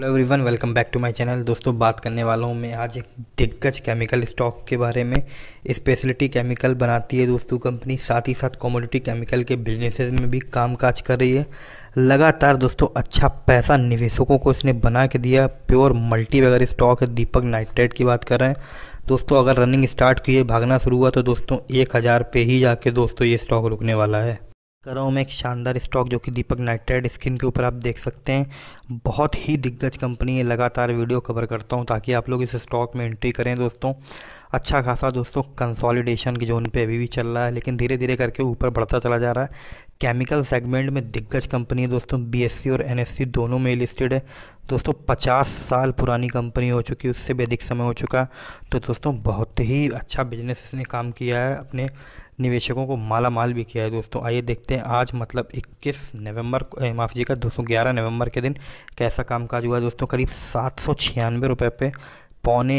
hello everyone welcome back to my channel दोस्तों बात करने वाला हूँ मैं आज एक दिग्गज केमिकल स्टॉक के बारे में स्पेशलिटी केमिकल बनाती है दोस्तों कंपनी साथ ही साथ कॉमोडिटी केमिकल के बिजनेसेस में भी काम काज कर रही है लगातार दोस्तों अच्छा पैसा निवेशकों को इसने बना के दिया प्योर मल्टी वगैरह स्टॉक है दीपक नाइट्रेट की बात कर रहे हैं दोस्तों अगर रनिंग स्टार्ट की है भागना शुरू हुआ तो दोस्तों एक हज़ार पे ही जाके दोस्तों ये स्टॉक रुकने वाला है कर रहा हूँ मैं एक शानदार स्टॉक जो कि दीपक नाइट्रेट स्क्रीन के ऊपर आप देख सकते हैं बहुत ही दिग्गज कंपनी है लगातार वीडियो कवर करता हूँ ताकि आप लोग इस स्टॉक में एंट्री करें दोस्तों अच्छा खासा दोस्तों कंसोलिडेशन की जोन पे अभी भी चल रहा है लेकिन धीरे धीरे करके ऊपर बढ़ता चला जा रहा है केमिकल सेगमेंट में दिग्गज कंपनी है दोस्तों बी और एन दोनों में लिस्टेड है दोस्तों पचास साल पुरानी कंपनी हो चुकी है उससे भी अधिक समय हो चुका तो दोस्तों बहुत ही अच्छा बिजनेस इसने काम किया है अपने निवेशकों को माला माल भी किया है दोस्तों आइए देखते हैं आज मतलब 21 नवंबर को माफ जी का दो नवंबर के दिन कैसा कामकाज हुआ दोस्तों करीब सात सौ छियानवे रुपये पे पौने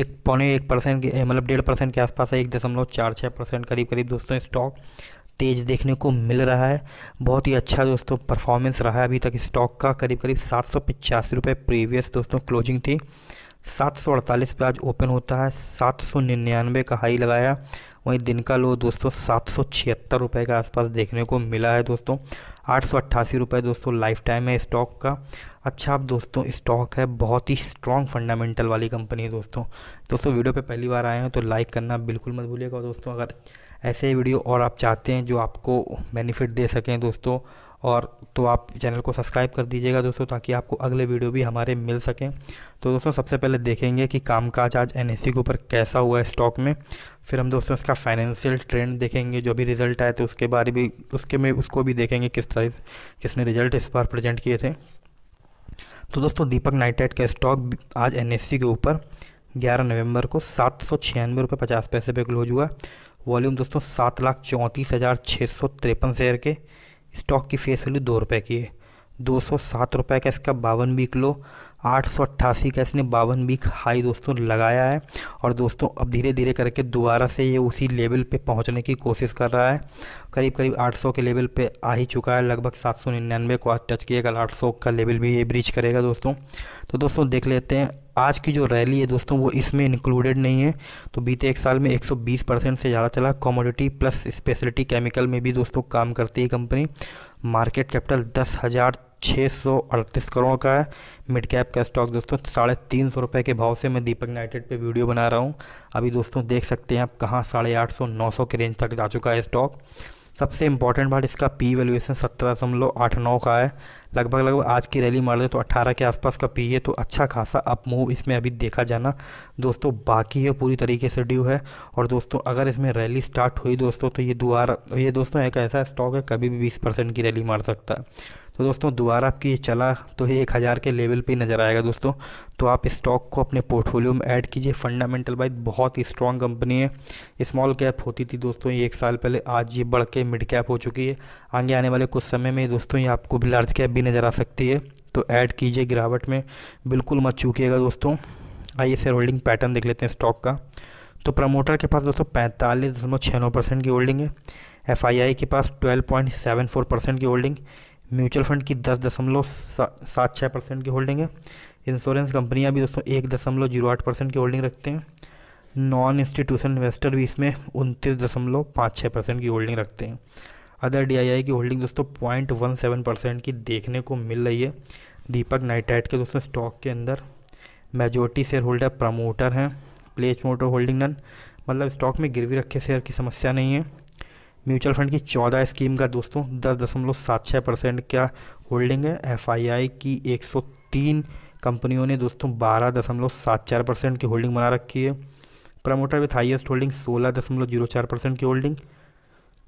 एक पौने एक परसेंट मतलब डेढ़ परसेंट के आसपास है एक दशमलव चार छः परसेंट करीब करीब दोस्तों स्टॉक तेज देखने को मिल रहा है बहुत ही अच्छा दोस्तों परफॉर्मेंस रहा है अभी तक स्टॉक का करीब करीब सात सौ पचासी रुपये प्रीवियस दोस्तों क्लोजिंग थी सात सौ अड़तालीस पे आज ओपन होता है सात सौ निन्यानवे का हाई लगाया वहीं दिन का लो दोस्तों सात सौ छिहत्तर रुपये के आसपास देखने को मिला है दोस्तों आठ सौ अट्ठासी रुपये दोस्तों लाइफ टाइम है स्टॉक का अच्छा आप दोस्तों स्टॉक है बहुत ही स्ट्रॉन्ग फंडामेंटल वाली कंपनी है दोस्तों दोस्तों वीडियो पे पहली बार आए हैं तो लाइक करना बिल्कुल मत भूलिएगा दोस्तों अगर ऐसे वीडियो और आप चाहते हैं जो आपको बेनिफिट दे सकें दोस्तों और तो आप चैनल को सब्सक्राइब कर दीजिएगा दोस्तों ताकि आपको अगले वीडियो भी हमारे मिल सकें तो दोस्तों सबसे पहले देखेंगे कि कामकाज आज एन e के ऊपर कैसा हुआ है स्टॉक में फिर हम दोस्तों इसका फाइनेंशियल ट्रेंड देखेंगे जो भी रिजल्ट आए थे उसके बारे भी उसके में उसको भी देखेंगे किस तरह किसने रिजल्ट इस बार प्रजेंट किए थे तो दोस्तों दीपक नाइटेट का स्टॉक आज एन e के ऊपर ग्यारह नवंबर को सात सौ छियानवे रुपये पचास पैसे पे क्लोज हुआ वॉल्यूम दोस्तों सात लाख चौंतीस हज़ार छः सौ तिरपन शेयर के स्टॉक की फेस वैल्यू दो रुपये की है दो सौ सात रुपये का इसका बावन वीक लो आठ सौ अट्ठासी का इसने बावन वीक हाई दोस्तों लगाया है और दोस्तों अब धीरे धीरे करके दोबारा से ये उसी लेवल पे पहुंचने की कोशिश कर रहा है करीब करीब 800 के लेवल पे आ ही चुका है लगभग 799 को आज टच किया कल 800 का लेवल भी ये ब्रीच करेगा दोस्तों तो दोस्तों देख लेते हैं आज की जो रैली है दोस्तों वो इसमें इंक्लूडेड नहीं है तो बीते एक साल में 120 परसेंट से ज़्यादा चला कॉमोडिटी प्लस स्पेशलिटी केमिकल में भी दोस्तों काम करती है कंपनी मार्केट कैपिटल दस हज़ार छः सौ अड़तीस करोड़ का है मिड कैप का स्टॉक दोस्तों साढ़े तीन सौ रुपये के भाव से मैं दीपक नाइटेड पे वीडियो बना रहा हूँ अभी दोस्तों देख सकते हैं आप कहाँ साढ़े आठ सौ नौ सौ के रेंज तक जा चुका है स्टॉक सबसे इंपॉर्टेंट बात इसका पी वैल्यूएशन सत्रह दशमलव आठ नौ का है लगभग लगभग आज की रैली मार दे तो अट्ठारह के आसपास का पी है तो अच्छा खासा अप मूव इसमें अभी देखा जाना दोस्तों बाकी है पूरी तरीके से ड्यू है और दोस्तों अगर इसमें रैली स्टार्ट हुई दोस्तों तो ये दोबारा ये दोस्तों एक ऐसा स्टॉक है कभी भी बीस परसेंट की रैली मार सकता है तो दोस्तों दोबारा आपकी ये चला तो ये एक हज़ार के लेवल पे नज़र आएगा दोस्तों तो आप स्टॉक को अपने पोर्टफोलियो में ऐड कीजिए फंडामेंटल वाइज बहुत ही स्ट्रॉन्ग कंपनी है स्मॉल कैप होती थी दोस्तों ये एक साल पहले आज ये बढ़ के मिड कैप हो चुकी है आगे आने वाले कुछ समय में दोस्तों ये आपको भी लार्ज कैप भी नज़र आ सकती है तो ऐड कीजिए गिरावट में बिल्कुल मत चूकिएगा दोस्तों आइए शेयर होल्डिंग पैटर्न देख लेते हैं स्टॉक का तो प्रमोटर के पास दोस्तों पैंतालीस छः नौ परसेंट की होल्डिंग है एफ के पास twelve point seven four percent की होल्डिंग म्यूचुअल फंड की दस दशमलव सात छः परसेंट की होल्डिंग है इंश्योरेंस कंपनियां भी दोस्तों एक दशमलव जीरो आठ परसेंट की होल्डिंग रखते हैं नॉन इंस्टीट्यूशन इन्वेस्टर भी इसमें उनतीस दशमलव पाँच छः परसेंट की होल्डिंग रखते हैं अदर डी की होल्डिंग दोस्तों पॉइंट वन सेवन परसेंट की देखने को मिल रही है दीपक नाइटाइट के दोस्तों स्टॉक के अंदर मेजोरिटी शेयर होल्डर प्रमोटर हैं प्लेस मोटर होल्डिंग नन मतलब स्टॉक में गिरवी रखे शेयर की समस्या नहीं है म्यूचुअल फंड की चौदह स्कीम का दोस्तों दस दशमलव सात छः परसेंट का होल्डिंग है एफ की एक सौ तीन कंपनियों ने दोस्तों बारह दशमलव सात चार परसेंट की होल्डिंग बना रखी है प्रमोटर विथ हाइएस्ट होल्डिंग सोलह दशमलव जीरो चार परसेंट की holding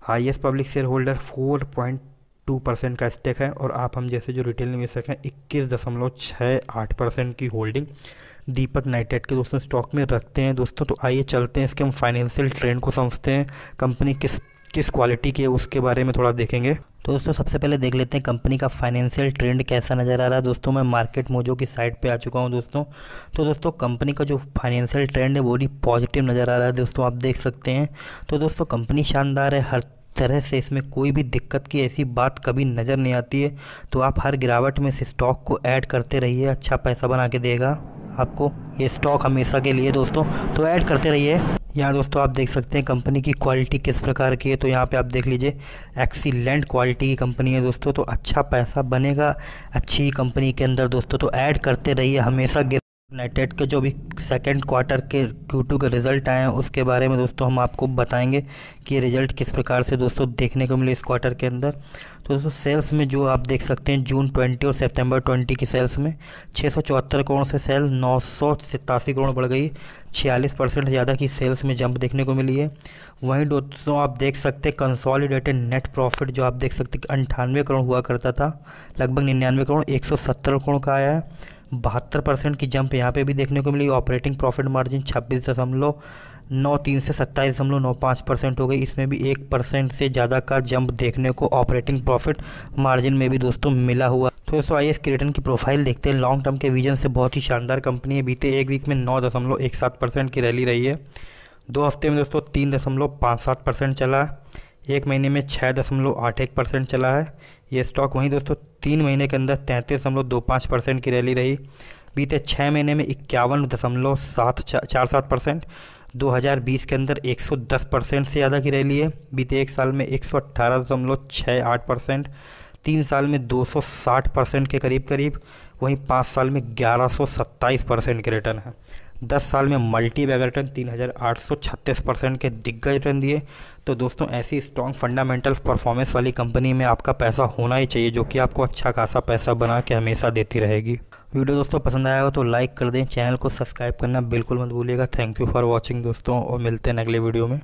highest public share holder four point two percent का स्टेक है और आप हम जैसे जो रिटेल निवेशक हैं इक्कीस दशमलव छः आठ परसेंट की होल्डिंग दीपक नाइटेड के दोस्तों स्टॉक में रखते हैं दोस्तों तो आइए चलते हैं इसके हम फाइनेंशियल ट्रेंड को समझते हैं कंपनी किस किस क्वालिटी की है उसके बारे में थोड़ा देखेंगे तो दोस्तों सबसे पहले देख लेते हैं कंपनी का फाइनेंशियल ट्रेंड कैसा नज़र आ रहा है दोस्तों मैं मार्केट मोजो की साइट पे आ चुका हूँ दोस्तों तो दोस्तों कंपनी का जो फाइनेंशियल ट्रेंड है वो भी पॉजिटिव नज़र आ रहा है दोस्तों आप देख सकते हैं तो दोस्तों कंपनी शानदार है हर तरह से इसमें कोई भी दिक्कत की ऐसी बात कभी नज़र नहीं आती है तो आप हर गिरावट में इस स्टॉक को ऐड करते रहिए अच्छा पैसा बना के देगा आपको ये स्टॉक हमेशा के लिए दोस्तों तो ऐड करते रहिए यहाँ दोस्तों आप देख सकते हैं कंपनी की क्वालिटी किस प्रकार की है तो यहाँ पे आप देख लीजिए एक्सीलेंट क्वालिटी की कंपनी है दोस्तों तो अच्छा पैसा बनेगा अच्छी कंपनी के अंदर दोस्तों तो ऐड करते रहिए हमेशा गिर यूनाइटेड के जो भी सेकेंड क्वार्टर के क्यू के रिज़ल्ट आए हैं उसके बारे में दोस्तों हम आपको बताएंगे कि रिज़ल्ट किस प्रकार से दोस्तों देखने को मिले इस क्वार्टर के अंदर तो दोस्तों सेल्स में जो आप देख सकते हैं जून 20 और सितंबर 20 की सेल्स में छः करोड़ से सेल नौ करोड़ बढ़ गई छियालीस परसेंट ज़्यादा की सेल्स में जंप देखने को मिली है वहीं दोस्तों आप देख सकते हैं कंसोलिडेटेड नेट प्रॉफिट जो आप देख सकते हैं अंठानवे करोड़ हुआ करता था लगभग निन्यानवे करोड़ एक करोड़ का आया है बहत्तर परसेंट की जंप यहाँ पे भी देखने को मिली ऑपरेटिंग प्रॉफिट मार्जिन छब्बीस दशमलव नौ तीन से सत्ताईस दशमलव नौ पाँच परसेंट हो गई इसमें भी एक परसेंट से ज़्यादा का जंप देखने को ऑपरेटिंग प्रॉफिट मार्जिन में भी दोस्तों मिला हुआ तो दोस्तों आइए इसके रिटर्न की प्रोफाइल देखते हैं लॉन्ग टर्म के विजन से बहुत ही शानदार कंपनी है बीते एक वीक में नौ दशमलव एक सात परसेंट की रैली रही है दो हफ्ते में दोस्तों तीन दशमलव पाँच सात परसेंट चला एक महीने में छः दशमलव आठ एक परसेंट चला है ये स्टॉक वहीं दोस्तों तीन महीने के अंदर तैंतीस दशमलव दो पाँच परसेंट की रैली रही बीते छः महीने में इक्यावन दशमलव सात चार सात परसेंट 2020 के अंदर 110 परसेंट से ज़्यादा की रैली है बीते एक साल में एक परसेंट तीन साल में 260 परसेंट के करीब करीब वहीं पाँच साल में ग्यारह परसेंट के रिटर्न है दस साल में मल्टी बैगर रिटर्न तीन हज़ार आठ सौ छत्तीस परसेंट के दिग्गज रिटर्न दिए तो दोस्तों ऐसी स्ट्रॉन्ग फंडामेंटल परफॉर्मेंस वाली कंपनी में आपका पैसा होना ही चाहिए जो कि आपको अच्छा खासा पैसा बना के हमेशा देती रहेगी वीडियो दोस्तों पसंद आया हो तो लाइक कर दें चैनल को सब्सक्राइब करना बिल्कुल मत भूलिएगा थैंक यू फॉर वॉचिंग दोस्तों और मिलते हैं अगले वीडियो में